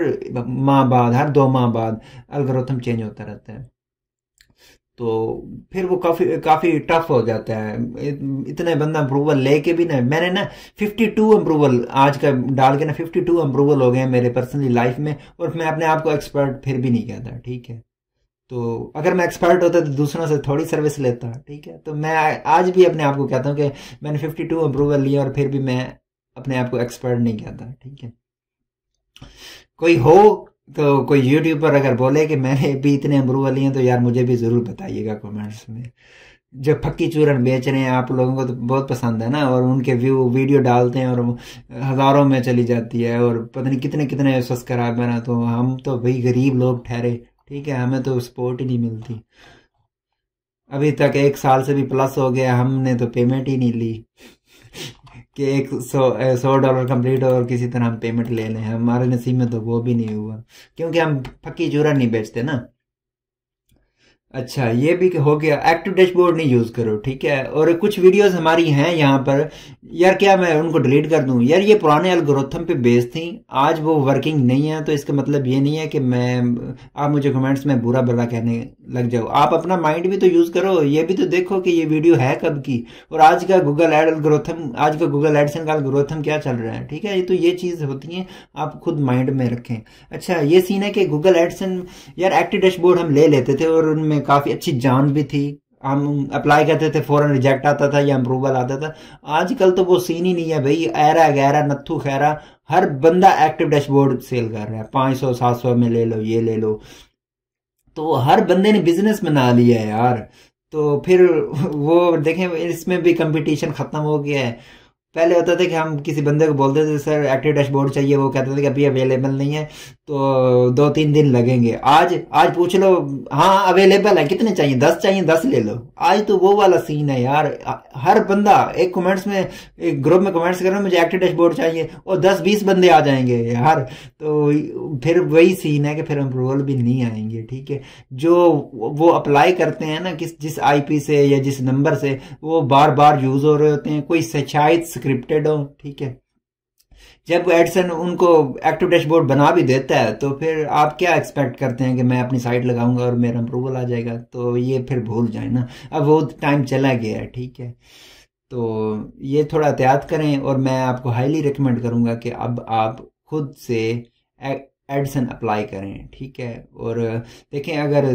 [SPEAKER 1] माह बाद हर दो माह बाद अलग्रोथम चेंज होता रहता है तो फिर वो काफ़ी काफ़ी टफ हो जाता है इतने बंदा अप्रूवल लेके भी ना मैंने ना 52 अप्रूवल आज का डाल के ना 52 अप्रूवल हो गए हैं मेरे पर्सनली लाइफ में और मैं अपने आप को एक्सपर्ट फिर भी नहीं कहता ठीक है तो अगर मैं एक्सपर्ट होता तो दूसरों से थोड़ी सर्विस लेता ठीक है तो मैं आज भी अपने आप को कहता हूँ कि मैंने फिफ्टी टू अप्रूवल लिया और फिर भी मैं अपने आप को एक्सपर्ट नहीं कहता ठीक है कोई हो तो कोई यूट्यूब पर अगर बोले कि मैंने भी इतने अमरू वाली हैं तो यार मुझे भी ज़रूर बताइएगा कमेंट्स में जो फक्की चूरन बेच रहे हैं आप लोगों को तो बहुत पसंद है ना और उनके व्यू वीडियो डालते हैं और हज़ारों में चली जाती है और पता नहीं कितने कितने सब्सक्राइब ना तो हम तो भाई गरीब लोग ठहरे ठीक है हमें तो सपोर्ट ही नहीं मिलती अभी तक एक साल से भी प्लस हो गया हमने तो पेमेंट ही नहीं ली कि एक सौ सौ डॉलर कंप्लीट हो और किसी तरह हम पेमेंट ले लें हमारे नसीब में तो वो भी नहीं हुआ क्योंकि हम पक्की चूरा नहीं बेचते ना अच्छा ये भी हो गया एक्टिव डैशबोर्ड नहीं यूज़ करो ठीक है और कुछ वीडियोस हमारी हैं यहाँ पर यार क्या मैं उनको डिलीट कर दूँ यार ये पुराने एल्गोरिथम पे बेस्ड थी आज वो वर्किंग नहीं है तो इसका मतलब ये नहीं है कि मैं आप मुझे कमेंट्स में बुरा भला कहने लग जाओ आप अपना माइंड भी तो यूज़ करो ये भी तो देखो कि ये वीडियो है कब की और आज का गूगल एड अलग्रोथम आज का गूगल एडसन का अलग्रोथम क्या चल रहा है ठीक है ये तो ये चीज़ होती है आप खुद माइंड में रखें अच्छा ये सीन है कि गूगल एडसन यार एक्टिव डैशबोर्ड हम ले लेते थे और उनमें में काफ़ी अच्छी जान भी थी हम अप्लाई करते थे फौरन रिजेक्ट आता था या अप्रूवल आता था आजकल तो वो सीन ही नहीं है भाई ऐरा गहरा नत्थू खैरा हर बंदा एक्टिव डैशबोर्ड सेल कर रहा है पाँच सौ सात सौ में ले लो ये ले लो तो हर बंदे ने बिजनेस बना लिया है यार तो फिर वो देखें इसमें भी कंपटीशन ख़त्म हो गया है पहले होता था कि हम किसी बंदे को बोलते थे सर एक्टिव डैशबोर्ड चाहिए वो कहते थे कि अभी अवेलेबल नहीं है तो दो तीन दिन लगेंगे आज आज पूछ लो हाँ अवेलेबल है कितने चाहिए दस चाहिए दस ले लो आज तो वो वाला सीन है यार हर बंदा एक कमेंट्स में एक ग्रुप में कमेंट्स कर रहा मुझे एक्टिव डैशबोर्ड चाहिए और दस बीस बंदे आ जाएंगे यार तो फिर वही सीन है कि फिर अप्रूवल भी नहीं आएंगे ठीक है जो वो अप्लाई करते हैं ना किस जिस आई से या जिस नंबर से वो बार बार यूज़ हो रहे होते हैं कोई सच्चाई स्क्रिप्टेड हो ठीक है जब एडसन उनको एक्टिव डैशबोर्ड बना भी देता है तो फिर आप क्या एक्सपेक्ट करते हैं कि मैं अपनी साइट लगाऊंगा और मेरा अप्रूवल आ जाएगा तो ये फिर भूल जाए ना अब वो टाइम चला गया है ठीक है तो ये थोड़ा एहतियात करें और मैं आपको हाईली रिकमेंड करूँगा कि अब आप खुद से एडसन अप्लाई करें ठीक है और देखें अगर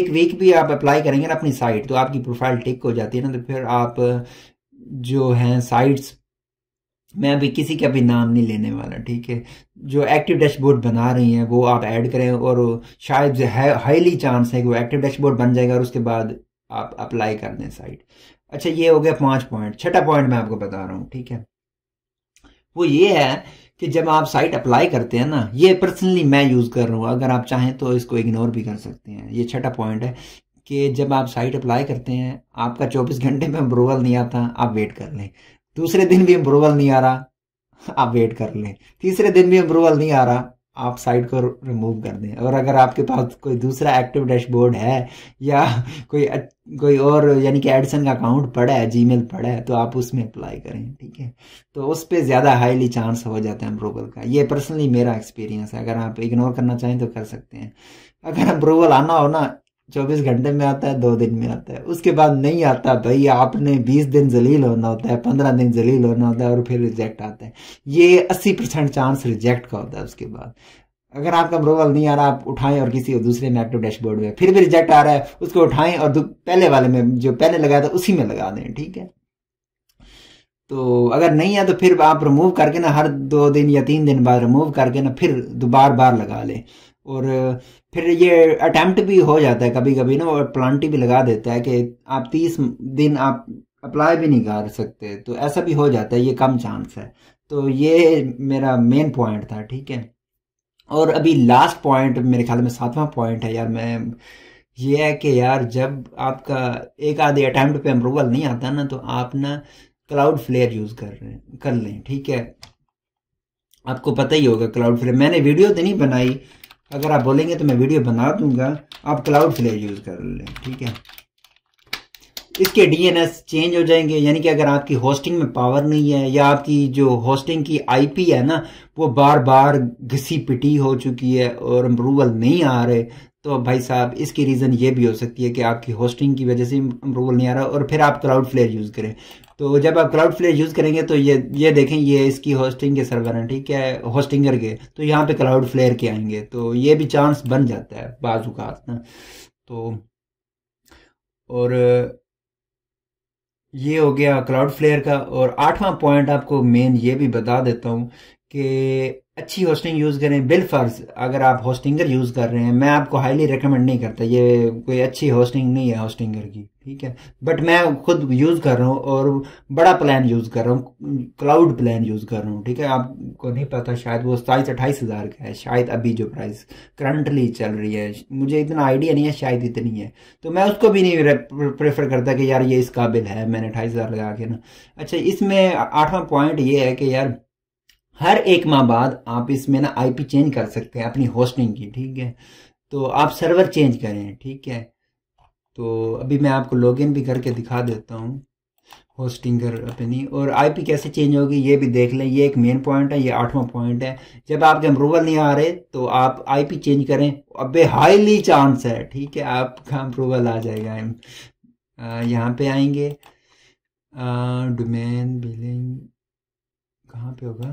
[SPEAKER 1] एक वीक भी आप अप्लाई करेंगे ना अपनी साइट तो आपकी प्रोफाइल टिक हो जाती है ना तो फिर आप जो हैं साइट्स मैं अभी किसी का भी नाम नहीं लेने वाला ठीक है जो एक्टिव डैशबोर्ड बना रही हैं वो आप ऐड करें और शायद हाईली चांस है कि वो एक्टिव डैशबोर्ड बन जाएगा और उसके बाद आप अप्लाई कर दें साइट अच्छा ये हो गया पांच पॉइंट छठा पॉइंट मैं आपको बता रहा हूँ ठीक है वो ये है कि जब आप साइट अप्लाई करते हैं ना ये पर्सनली मैं यूज़ कर रहा हूँ अगर आप चाहें तो इसको इग्नोर भी कर सकते हैं ये छठा पॉइंट है कि जब आप साइट अप्लाई करते हैं आपका चौबीस घंटे में अप्रूवल नहीं आता आप वेट कर लें दूसरे दिन भी अप्रूवल नहीं आ रहा आप वेट कर लें तीसरे दिन भी अप्रूवल नहीं आ रहा आप साइट को रिमूव कर दें और अगर आपके पास कोई दूसरा एक्टिव डैशबोर्ड है या कोई कोई और यानी कि एडिसन का अकाउंट पड़ा है मेल पड़ा है तो आप उसमें अप्लाई करें ठीक है तो उस पर ज़्यादा हाईली चांस हो जाता है अप्रूवल का ये पर्सनली मेरा एक्सपीरियंस है अगर आप इग्नोर करना चाहें तो कर सकते हैं अगर अप्रूवल आना हो ना चौबीस घंटे में आता है दो दिन में आता है उसके बाद नहीं आता भाई आपने बीस दिन जलील होना होता है पंद्रह दिन जलील होना होता है और फिर रिजेक्ट आता है ये अस्सी परसेंट चांस रिजेक्ट का होता है उसके बाद अगर आपका अप्रूवल नहीं आ रहा आप उठाएं और किसी और दूसरे में एक्टिव डैशबोर्ड में फिर भी रिजेक्ट आ रहा है उसको उठाएं और पहले वाले में जो पहले लगाया था उसी में लगा दें ठीक है तो अगर नहीं है तो फिर आप रिमूव करके ना हर दो दिन या तीन दिन बाद रिमूव करके ना फिर दोबार बार लगा लें और फिर ये अटैम्प्ट भी हो जाता है कभी कभी ना और प्लांटी भी लगा देता है कि आप तीस दिन आप अप्लाई भी नहीं कर सकते तो ऐसा भी हो जाता है ये कम चांस है तो ये मेरा मेन पॉइंट था ठीक है और अभी लास्ट पॉइंट मेरे ख्याल में सातवां पॉइंट है यार मैं ये है कि यार जब आपका एक आधे अटैम्प्ट पे अप्रूवल नहीं आता ना तो आप ना क्लाउड फ्लेयर यूज़ कर रहे कर लें ठीक है आपको पता ही होगा क्लाउड फ्लेयर मैंने वीडियो तो नहीं बनाई अगर आप बोलेंगे तो मैं वीडियो बना दूंगा आप क्लाउड फ्लेयर यूज़ कर लें ठीक है इसके डीएनएस चेंज हो जाएंगे यानी कि अगर आपकी होस्टिंग में पावर नहीं है या आपकी जो होस्टिंग की आईपी है ना वो बार बार घसी पिटी हो चुकी है और अप्रूवल नहीं आ रहे तो भाई साहब इसकी रीज़न ये भी हो सकती है कि आपकी होस्टिंग की वजह से अप्रूवल नहीं आ रहा और फिर आप क्लाउड फ्लेयर यूज़ करें तो जब आप क्लाउड फ्लेयर यूज़ करेंगे तो ये ये देखें ये इसकी होस्टिंग के सर्वर हैं ठीक है होस्टिंगर के तो यहाँ पे क्लाउड फ्लेयर के आएंगे तो ये भी चांस बन जाता है बाजू का तो और ये हो गया क्लाउड फ्लेयर का और आठवां पॉइंट आपको मेन ये भी बता देता हूँ कि अच्छी होस्टिंग यूज़ करें बिल फर्ज अगर आप होस्टिंगर यूज़ कर रहे हैं मैं आपको हाईली रिकमेंड नहीं करता ये कोई अच्छी होस्टिंग नहीं है होस्टिंगर की ठीक है बट मैं खुद यूज़ कर रहा हूँ और बड़ा प्लान यूज़ कर रहा हूँ क्लाउड प्लान यूज़ कर रहा हूँ ठीक है आपको नहीं पता शायद वो सताईस अट्ठाईस हज़ार का है शायद अभी जो प्राइस करंटली चल रही है मुझे इतना आइडिया नहीं है शायद इतनी है तो मैं उसको भी नहीं प्रेफर करता कि यार ये इस काबिल है मैंने अट्ठाईस हज़ार लगा के ना अच्छा इसमें आठवां पॉइंट ये है कि यार हर एक माह बाद आप इसमें ना आईपी चेंज कर सकते हैं अपनी होस्टिंग की ठीक है तो आप सर्वर चेंज करें ठीक है तो अभी मैं आपको लॉगिन भी करके दिखा देता हूँ होस्टिंग कर अपनी और आईपी कैसे चेंज होगी ये भी देख लें ये एक मेन पॉइंट है ये आठवां पॉइंट है जब आपके अप्रूवल नहीं आ रहे तो आप आईपी चेंज करें अब हाईली चांस है ठीक है आपका अप्रूवल आ जाएगा यहाँ पे आएंगे डोमेन बिलिंग कहाँ पे होगा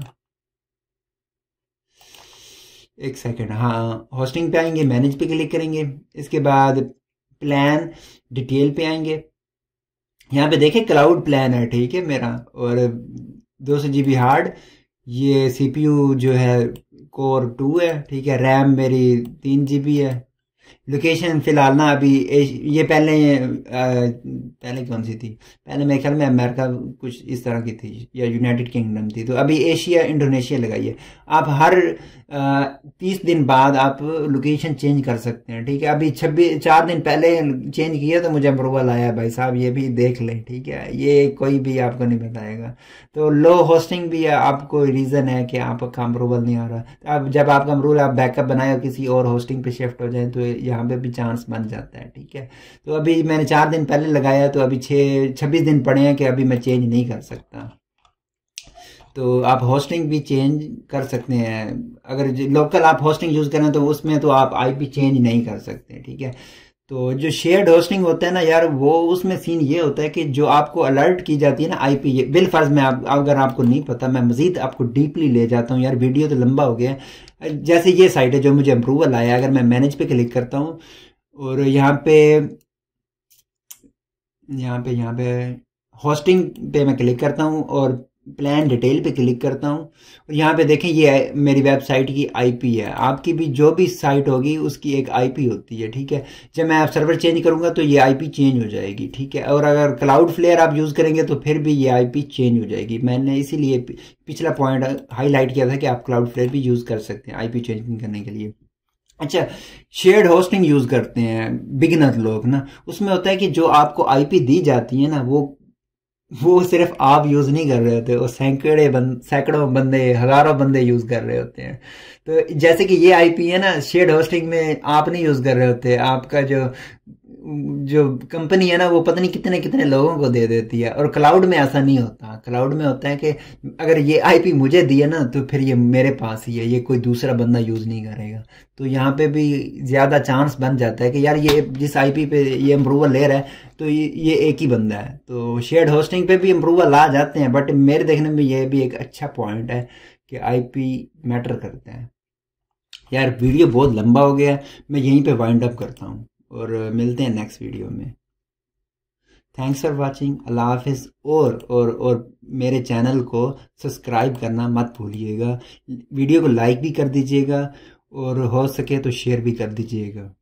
[SPEAKER 1] एक सेकेंड हाँ हॉस्टिंग पे आएंगे मैनेज पे क्लिक करेंगे इसके बाद प्लान डिटेल पे आएंगे यहाँ पे देखें क्लाउड प्लान है ठीक है मेरा और दो सौ जी बी हार्ड ये सी पी यू जो है कोर टू है ठीक है रैम मेरी तीन जी बी है लोकेशन फ़िलहाल ना अभी ये पहले पहले कौन सी थी पहले मेरे ख्याल में अमेरिका कुछ इस तरह की थी या यूनाइटेड किंगडम थी तो अभी एशिया इंडोनेशिया लगाइए आप हर तीस दिन बाद आप लोकेशन चेंज कर सकते हैं ठीक है अभी छब्बीस चार दिन पहले चेंज किया तो मुझे अप्रूवल आया भाई साहब ये भी देख लें ठीक है ये कोई भी आपको नहीं बताएगा तो लो होस्टिंग भी आपको रीज़न है कि आपका अप्रूवल नहीं आ रहा तो अब जब आपका अप्रूवल आप बैकअप बनाए किसी और होस्टिंग पर शिफ्ट हो जाए तो यहाँ यहाँ पे भी चांस बन जाता है ठीक है तो अभी मैंने चार दिन पहले लगाया तो अभी छः छब्बीस दिन पड़े हैं कि अभी मैं चेंज नहीं कर सकता तो आप होस्टिंग भी चेंज कर सकते हैं अगर लोकल आप होस्टिंग यूज़ करें तो उसमें तो आप आईपी चेंज नहीं कर सकते ठीक है तो जो शेयर्ड होस्टिंग होता है ना यार वो उसमें सीन ये होता है कि जो आपको अलर्ट की जाती है ना आईपी बिल फर्ज में आप अगर आपको नहीं पता मैं मजीद आपको डीपली ले जाता हूँ यार वीडियो तो लंबा हो गया है जैसे ये साइट है जो मुझे अप्रूवल आया अगर मैं मैनेज पे क्लिक करता हूँ और यहाँ पे यहाँ पे यहाँ पे हॉस्टिंग पे मैं क्लिक करता हूँ और प्लान डिटेल पे क्लिक करता हूँ और यहाँ पे देखें ये मेरी वेबसाइट की आईपी है आपकी भी जो भी साइट होगी उसकी एक आईपी होती है ठीक है जब मैं आप सर्वर चेंज करूँगा तो ये आईपी चेंज हो जाएगी ठीक है और अगर क्लाउड फ्लेयर आप यूज़ करेंगे तो फिर भी ये आईपी चेंज हो जाएगी मैंने इसीलिए पिछला पॉइंट हाईलाइट किया था कि आप क्लाउड फ्लेयर भी यूज़ कर सकते हैं आई चेंज करने के लिए अच्छा शेयर्ड होस्टिंग यूज़ करते हैं बिगनर लोग ना उसमें होता है कि जो आपको आईपी दी जाती है ना वो वो सिर्फ आप यूज़ नहीं कर रहे होते वो सैकड़े बंद सैकड़ों बंदे हज़ारों बंदे यूज़ कर रहे होते हैं तो जैसे कि ये आईपी है ना शेड होस्टिंग में आप नहीं यूज़ कर रहे होते आपका जो जो कंपनी है ना वो पता नहीं कितने कितने लोगों को दे देती है और क्लाउड में ऐसा नहीं होता क्लाउड में होता है कि अगर ये आईपी मुझे दिए ना तो फिर ये मेरे पास ही है ये कोई दूसरा बंदा यूज़ नहीं करेगा तो यहाँ पे भी ज़्यादा चांस बन जाता है कि यार ये जिस आईपी पे ये अप्रूवल ले रहा है तो ये ये एक ही बंदा है तो शेयर होस्टिंग पे भी अप्रूवल आ जाते हैं बट मेरे देखने में ये भी एक अच्छा पॉइंट है कि आईपी मैटर करते हैं यार वीडियो बहुत लंबा हो गया मैं यहीं पे वाइंड अप करता हूँ और मिलते हैं नेक्स्ट वीडियो में थैंक्स फॉर वॉचिंग अल्लाह हाफिज़ और और और मेरे चैनल को सब्सक्राइब करना मत भूलिएगा वीडियो को लाइक भी कर दीजिएगा और हो सके तो शेयर भी कर दीजिएगा